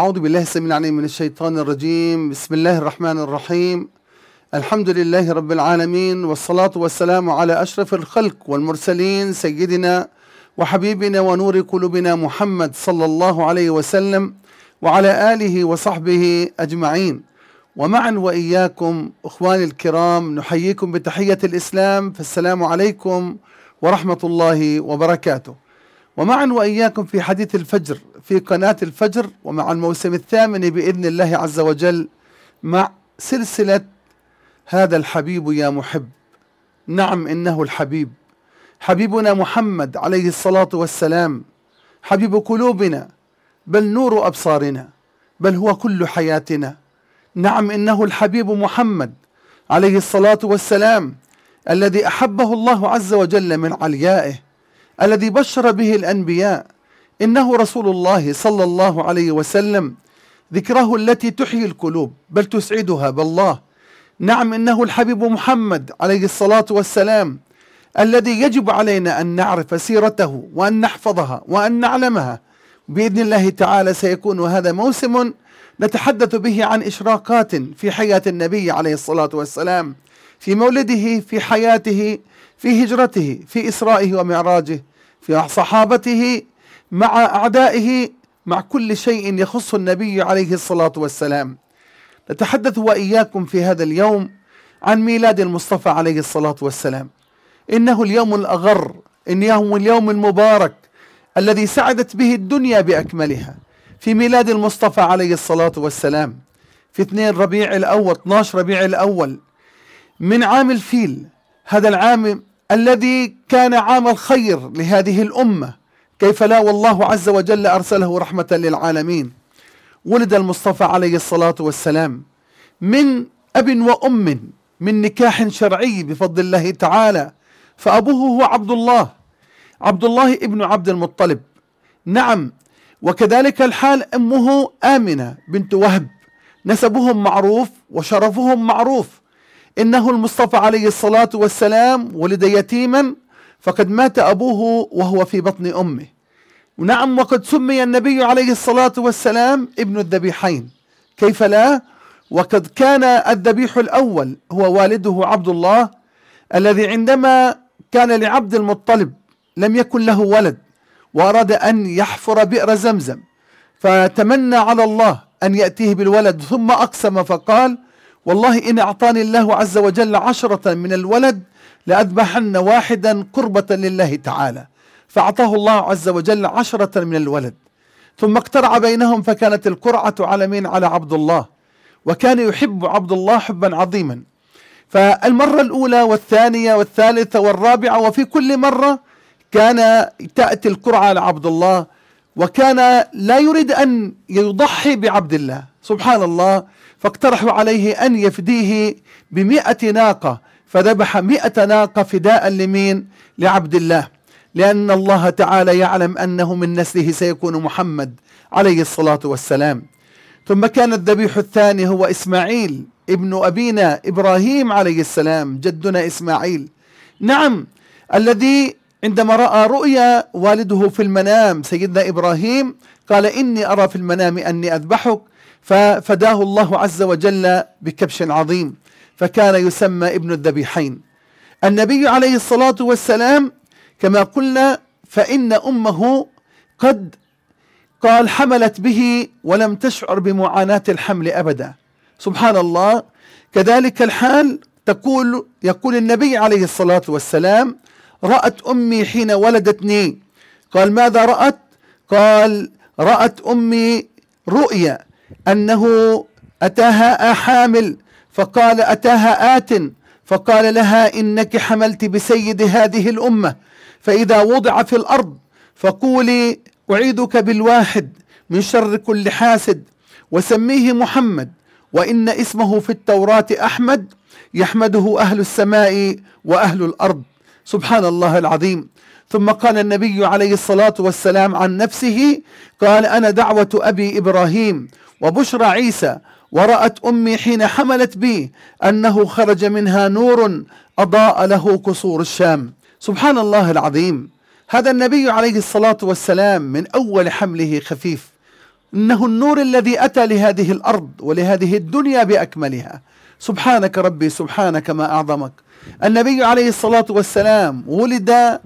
أعوذ بالله السميع العليم من الشيطان الرجيم بسم الله الرحمن الرحيم الحمد لله رب العالمين والصلاة والسلام على أشرف الخلق والمرسلين سيدنا وحبيبنا ونور قلوبنا محمد صلى الله عليه وسلم وعلى آله وصحبه أجمعين ومعا وإياكم إخواني الكرام نحييكم بتحية الإسلام فالسلام عليكم ورحمة الله وبركاته ومعا وإياكم في حديث الفجر في قناة الفجر ومع الموسم الثامن بإذن الله عز وجل مع سلسلة هذا الحبيب يا محب نعم إنه الحبيب حبيبنا محمد عليه الصلاة والسلام حبيب قلوبنا بل نور أبصارنا بل هو كل حياتنا نعم إنه الحبيب محمد عليه الصلاة والسلام الذي أحبه الله عز وجل من عليائه الذي بشر به الأنبياء إنه رسول الله صلى الله عليه وسلم ذكره التي تحيي القلوب بل تسعدها بالله نعم إنه الحبيب محمد عليه الصلاة والسلام الذي يجب علينا أن نعرف سيرته وأن نحفظها وأن نعلمها بإذن الله تعالى سيكون هذا موسم نتحدث به عن إشراقات في حياة النبي عليه الصلاة والسلام في مولده في حياته في هجرته في إسرائه ومعراجه في صحابته مع أعدائه مع كل شيء يخص النبي عليه الصلاة والسلام نتحدث وإياكم في هذا اليوم عن ميلاد المصطفى عليه الصلاة والسلام إنه اليوم الأغر إنه اليوم المبارك الذي سعدت به الدنيا بأكملها في ميلاد المصطفى عليه الصلاة والسلام في 2 ربيع الأول 12 ربيع الأول من عام الفيل هذا العام الذي كان عام الخير لهذه الأمة كيف لا والله عز وجل أرسله رحمة للعالمين ولد المصطفى عليه الصلاة والسلام من أب وأم من نكاح شرعي بفضل الله تعالى فأبوه هو عبد الله عبد الله ابن عبد المطلب نعم وكذلك الحال أمه آمنة بنت وهب نسبهم معروف وشرفهم معروف إنه المصطفى عليه الصلاة والسلام ولد يتيما فقد مات أبوه وهو في بطن أمه ونعم وقد سمي النبي عليه الصلاة والسلام ابن الذبيحين كيف لا وقد كان الذبيح الأول هو والده عبد الله الذي عندما كان لعبد المطلب لم يكن له ولد وأراد أن يحفر بئر زمزم فتمنى على الله أن يأتيه بالولد ثم أقسم فقال والله إن أعطاني الله عز وجل عشرة من الولد لأذبحن واحدا قربة لله تعالى فأعطاه الله عز وجل عشرة من الولد ثم اقترع بينهم فكانت القرعة على مين على عبد الله وكان يحب عبد الله حبا عظيما فالمرة الأولى والثانية والثالثة والرابعة وفي كل مرة كان تأتي القرعة على عبد الله وكان لا يريد أن يضحي بعبد الله سبحان الله فاقترحوا عليه أن يفديه بمئة ناقة فذبح مئة ناقة فداء لمين لعبد الله لأن الله تعالى يعلم أنه من نسله سيكون محمد عليه الصلاة والسلام ثم كان الذبيح الثاني هو إسماعيل ابن أبينا إبراهيم عليه السلام جدنا إسماعيل نعم الذي عندما رأى رؤيا والده في المنام سيدنا إبراهيم قال إني أرى في المنام أني أذبحك ففداه الله عز وجل بكبش عظيم فكان يسمى ابن الذبيحين النبي عليه الصلاة والسلام كما قلنا فإن أمه قد قال حملت به ولم تشعر بمعاناة الحمل أبدا سبحان الله كذلك الحال تقول يقول النبي عليه الصلاة والسلام رأت أمي حين ولدتني قال ماذا رأت قال رأت أمي رؤيا أنه أتاها حامل فقال أتاها آت فقال لها إنك حملت بسيد هذه الأمة فإذا وضع في الأرض فقولي أعيدك بالواحد من شر كل حاسد وسميه محمد وإن اسمه في التوراة أحمد يحمده أهل السماء وأهل الأرض سبحان الله العظيم ثم قال النبي عليه الصلاة والسلام عن نفسه قال أنا دعوة أبي إبراهيم وبشرى عيسى ورأت أمي حين حملت بي أنه خرج منها نور أضاء له كسور الشام سبحان الله العظيم هذا النبي عليه الصلاة والسلام من أول حمله خفيف إنه النور الذي أتى لهذه الأرض ولهذه الدنيا بأكملها سبحانك ربي سبحانك ما أعظمك النبي عليه الصلاة والسلام ولد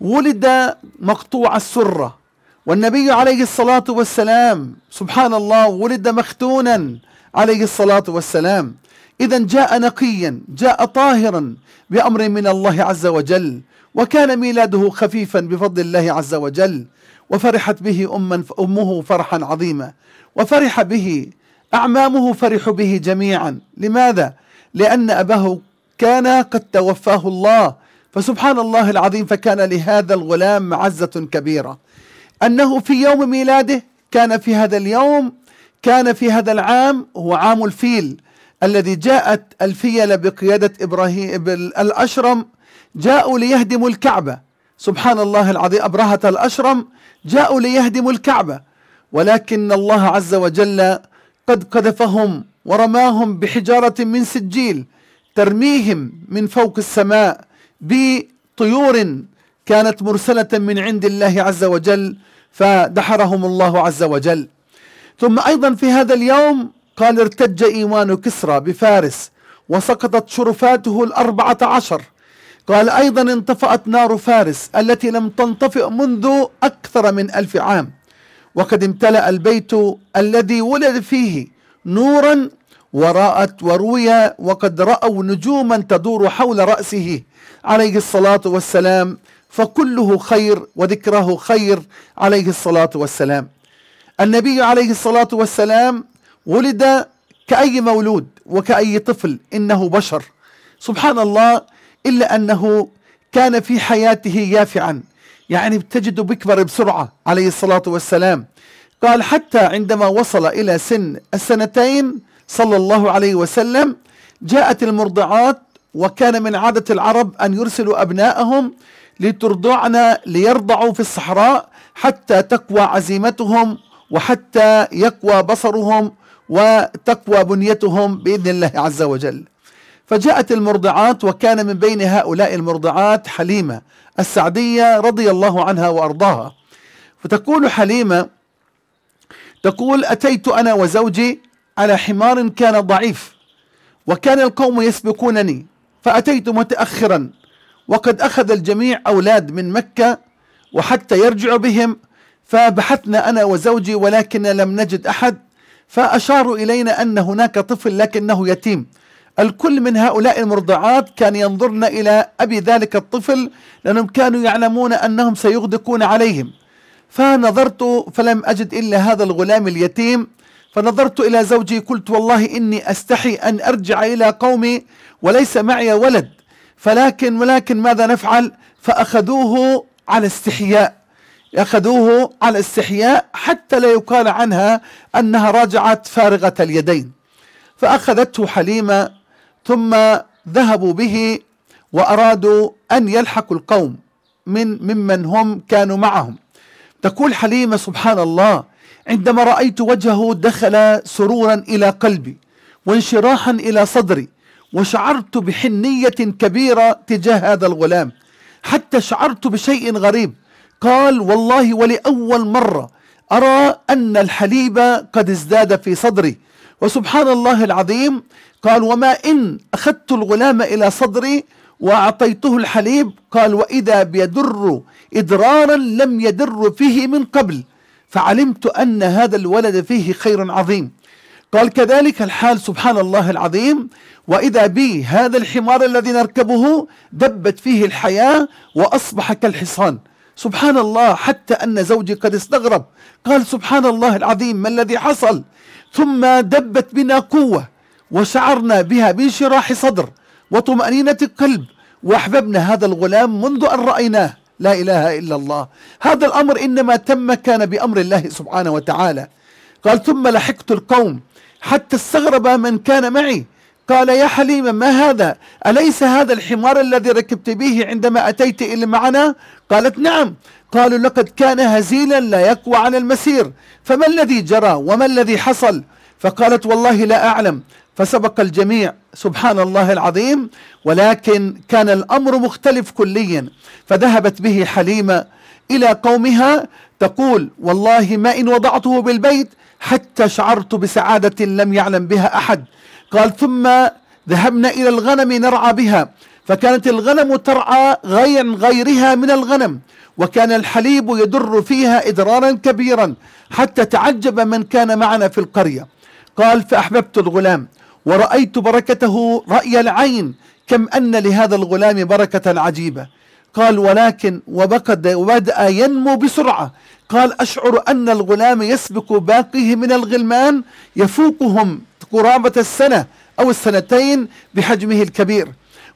ولد مقطوع السرة والنبي عليه الصلاة والسلام سبحان الله ولد مختونا عليه الصلاة والسلام إذا جاء نقيا جاء طاهرا بأمر من الله عز وجل وكان ميلاده خفيفا بفضل الله عز وجل وفرحت به أما أمه فرحا عظيما وفرح به أعمامه فرحوا به جميعا لماذا؟ لأن أباه كان قد توفاه الله فسبحان الله العظيم فكان لهذا الغلام معزة كبيرة أنه في يوم ميلاده كان في هذا اليوم كان في هذا العام هو عام الفيل الذي جاءت الفيلة بقيادة إبراهيم الأشرم جاءوا ليهدموا الكعبة سبحان الله العظيم أبرهة الأشرم جاءوا ليهدموا الكعبة ولكن الله عز وجل قد قذفهم ورماهم بحجارة من سجيل ترميهم من فوق السماء بطيور كانت مرسلة من عند الله عز وجل فدحرهم الله عز وجل ثم أيضا في هذا اليوم قال ارتج إيمان كسرى بفارس وسقطت شرفاته الأربعة عشر قال أيضا انطفأت نار فارس التي لم تنطفئ منذ أكثر من ألف عام وقد امتلأ البيت الذي ولد فيه نورا ورأت وروي وقد رأوا نجوما تدور حول رأسه عليه الصلاة والسلام فكله خير وذكره خير عليه الصلاة والسلام النبي عليه الصلاة والسلام ولد كأي مولود وكأي طفل إنه بشر سبحان الله إلا أنه كان في حياته يافعا يعني بتجد بيكبر بسرعة عليه الصلاة والسلام قال حتى عندما وصل إلى سن السنتين صلى الله عليه وسلم جاءت المرضعات وكان من عادة العرب أن يرسلوا أبنائهم لترضعنا ليرضعوا في الصحراء حتى تقوى عزيمتهم وحتى يقوى بصرهم وتقوى بنيتهم باذن الله عز وجل. فجاءت المرضعات وكان من بين هؤلاء المرضعات حليمه السعديه رضي الله عنها وارضاها. فتقول حليمه تقول اتيت انا وزوجي على حمار كان ضعيف وكان القوم يسبقونني فاتيت متاخرا وقد أخذ الجميع أولاد من مكة وحتى يرجع بهم فبحثنا أنا وزوجي ولكن لم نجد أحد فأشاروا إلينا أن هناك طفل لكنه يتيم الكل من هؤلاء المرضعات كان ينظرن إلى أبي ذلك الطفل لأنهم كانوا يعلمون أنهم سيغدقون عليهم فنظرت فلم أجد إلا هذا الغلام اليتيم فنظرت إلى زوجي قلت والله إني أستحي أن أرجع إلى قومي وليس معي ولد فلكن ولكن ماذا نفعل فأخذوه على استحياء أخذوه على استحياء حتى لا يقال عنها أنها رجعت فارغة اليدين فأخذته حليمة ثم ذهبوا به وأرادوا أن يلحقوا القوم من ممن هم كانوا معهم تقول حليمة سبحان الله عندما رأيت وجهه دخل سرورا إلى قلبي وانشراحا إلى صدري وشعرت بحنية كبيرة تجاه هذا الغلام حتى شعرت بشيء غريب قال والله ولأول مرة أرى أن الحليب قد ازداد في صدري وسبحان الله العظيم قال وما إن أخذت الغلام إلى صدري وأعطيته الحليب قال وإذا بيدر إدرارا لم يدر فيه من قبل فعلمت أن هذا الولد فيه خير عظيم قال كذلك الحال سبحان الله العظيم وإذا بي هذا الحمار الذي نركبه دبت فيه الحياة وأصبح كالحصان سبحان الله حتى أن زوجي قد استغرب قال سبحان الله العظيم ما الذي حصل ثم دبت بنا قوة وشعرنا بها بانشراح صدر وطمأنينة قلب وأحببنا هذا الغلام منذ أن رأيناه لا إله إلا الله هذا الأمر إنما تم كان بأمر الله سبحانه وتعالى قال ثم لحقت القوم حتى استغرب من كان معي قال يا حليمة ما هذا أليس هذا الحمار الذي ركبت به عندما أتيت إلى معنا قالت نعم قالوا لقد كان هزيلا لا يقوى على المسير فما الذي جرى وما الذي حصل فقالت والله لا أعلم فسبق الجميع سبحان الله العظيم ولكن كان الأمر مختلف كليا فذهبت به حليمة إلى قومها تقول والله ما إن وضعته بالبيت حتى شعرت بسعادة لم يعلم بها أحد قال ثم ذهبنا إلى الغنم نرعى بها فكانت الغنم ترعى غير غيرها من الغنم وكان الحليب يدر فيها إدرارا كبيرا حتى تعجب من كان معنا في القرية قال فأحببت الغلام ورأيت بركته رأي العين كم أن لهذا الغلام بركة عجيبة قال ولكن وبدأ ينمو بسرعة قال أشعر أن الغلام يسبق باقيه من الغلمان يفوقهم قرابة السنة أو السنتين بحجمه الكبير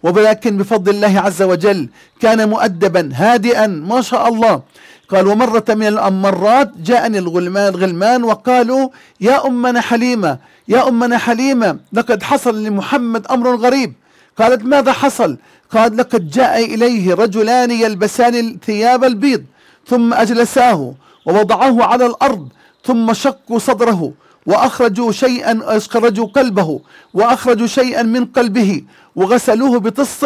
ولكن بفضل الله عز وجل كان مؤدبا هادئا ما شاء الله قال ومرة من المرات جاءني الغلمان غلمان وقالوا يا أمنا حليمة يا أمنا حليمة لقد حصل لمحمد أمر غريب قالت ماذا حصل قال لقد جاء إليه رجلان يلبسان الثياب البيض ثم أجلساه ووضعه على الأرض ثم شقوا صدره وأخرجوا شيئا أخرجوا قلبه وأخرجوا شيئا من قلبه وغسلوه بطص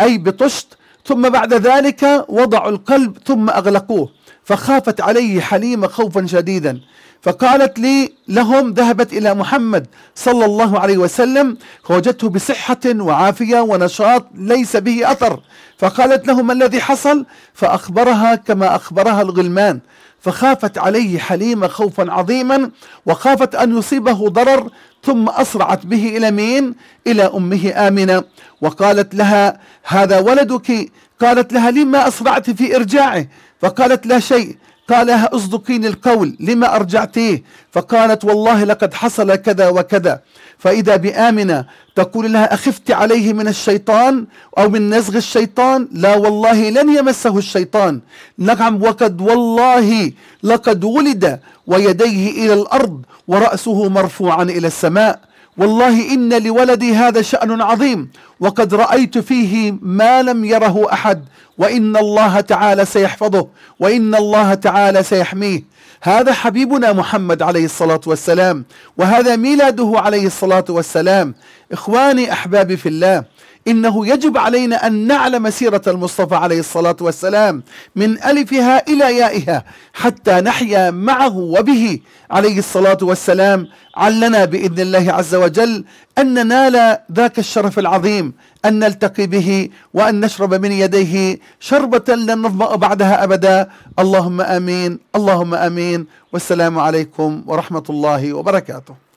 أي بطشت ثم بعد ذلك وضعوا القلب ثم أغلقوه فخافت عليه حليمة خوفا شديدا فقالت لي لهم ذهبت إلى محمد صلى الله عليه وسلم فوجدته بصحة وعافية ونشاط ليس به أثر فقالت له ما الذي حصل فأخبرها كما أخبرها الغلمان فخافت عليه حليمة خوفا عظيما وخافت أن يصيبه ضرر ثم أسرعت به إلى مين؟ إلى أمه آمنة وقالت لها هذا ولدك قالت لها لما أسرعت في إرجاعه فقالت لا شيء قال أصدقين القول لما أرجعتيه فقالت والله لقد حصل كذا وكذا فإذا بآمنة تقول لها أخفت عليه من الشيطان أو من نزغ الشيطان لا والله لن يمسه الشيطان نعم وقد والله لقد ولد ويديه إلى الأرض ورأسه مرفوعا إلى السماء والله إن لولدي هذا شأن عظيم وقد رأيت فيه ما لم يره أحد وإن الله تعالى سيحفظه وإن الله تعالى سيحميه هذا حبيبنا محمد عليه الصلاة والسلام وهذا ميلاده عليه الصلاة والسلام إخواني أحبابي في الله إنه يجب علينا أن نعلم سيرة المصطفى عليه الصلاة والسلام من ألفها إلى يائها حتى نحيا معه وبه عليه الصلاة والسلام علنا بإذن الله عز وجل أن ننال ذاك الشرف العظيم أن نلتقي به وأن نشرب من يديه شربة لن نظمأ بعدها أبدا اللهم آمين اللهم آمين والسلام عليكم ورحمة الله وبركاته